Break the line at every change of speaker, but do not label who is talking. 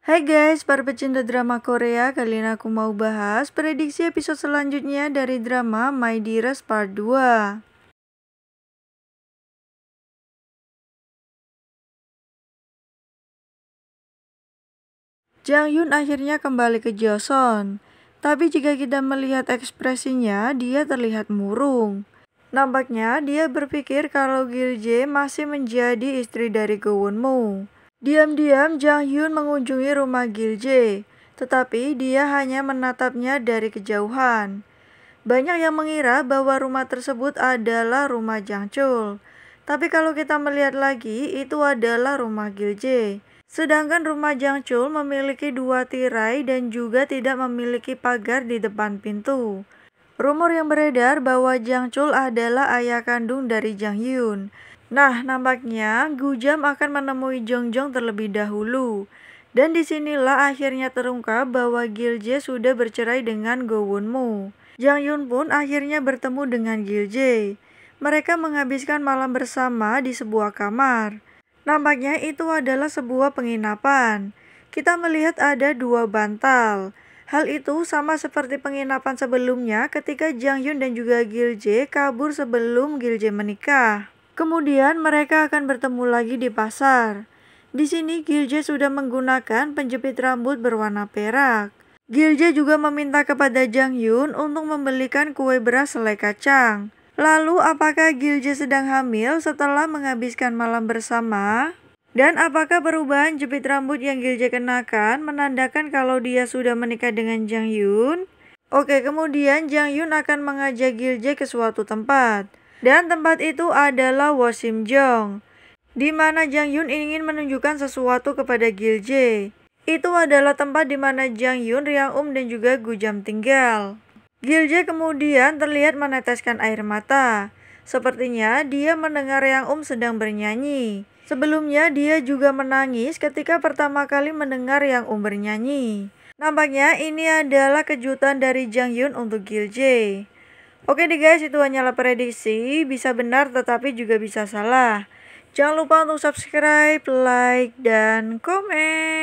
Hai guys, para pecinta drama Korea, kali ini aku mau bahas prediksi episode selanjutnya dari drama My Dearest Part 2. Jang Yun akhirnya kembali ke Joseon. Tapi jika kita melihat ekspresinya, dia terlihat murung. Nampaknya dia berpikir kalau Gil Jae masih menjadi istri dari Won Moo. Diam-diam Jang Hyun mengunjungi rumah Gil Jae, tetapi dia hanya menatapnya dari kejauhan. Banyak yang mengira bahwa rumah tersebut adalah rumah Jang Chul. Tapi kalau kita melihat lagi, itu adalah rumah Gil Jae. Sedangkan rumah Jang Chul memiliki dua tirai dan juga tidak memiliki pagar di depan pintu. Rumor yang beredar bahwa Jang Chul adalah ayah kandung dari Jang Hyun. Nah, nampaknya Gu Jam akan menemui Jong Jong terlebih dahulu. Dan disinilah akhirnya terungkap bahwa Gil Jae sudah bercerai dengan Go Won Mu. Jang Hyun pun akhirnya bertemu dengan Gil Jae. Mereka menghabiskan malam bersama di sebuah kamar. Nampaknya itu adalah sebuah penginapan. Kita melihat ada dua bantal. Hal itu sama seperti penginapan sebelumnya ketika Jang Yun dan juga Jae kabur sebelum Jae menikah. Kemudian mereka akan bertemu lagi di pasar. Di sini Jae sudah menggunakan penjepit rambut berwarna perak. Jae juga meminta kepada Jang Yun untuk membelikan kue beras selai kacang. Lalu apakah Jae sedang hamil setelah menghabiskan malam bersama? Dan apakah perubahan jepit rambut yang Gilja kenakan menandakan kalau dia sudah menikah dengan Jang Yun? Oke, kemudian Jang Yun akan mengajak Gilja ke suatu tempat. Dan tempat itu adalah Wasimjong, di mana Jang Yun ingin menunjukkan sesuatu kepada Gilje. Itu adalah tempat di mana Jang Yun, Riang Um, dan juga Gujam tinggal. Gilje kemudian terlihat meneteskan air mata. Sepertinya dia mendengar Riang Um sedang bernyanyi. Sebelumnya dia juga menangis ketika pertama kali mendengar yang Um bernyanyi. Nampaknya ini adalah kejutan dari Jang Yun untuk Gil Jae. Oke deh guys, itu hanyalah prediksi, bisa benar tetapi juga bisa salah. Jangan lupa untuk subscribe, like, dan komen.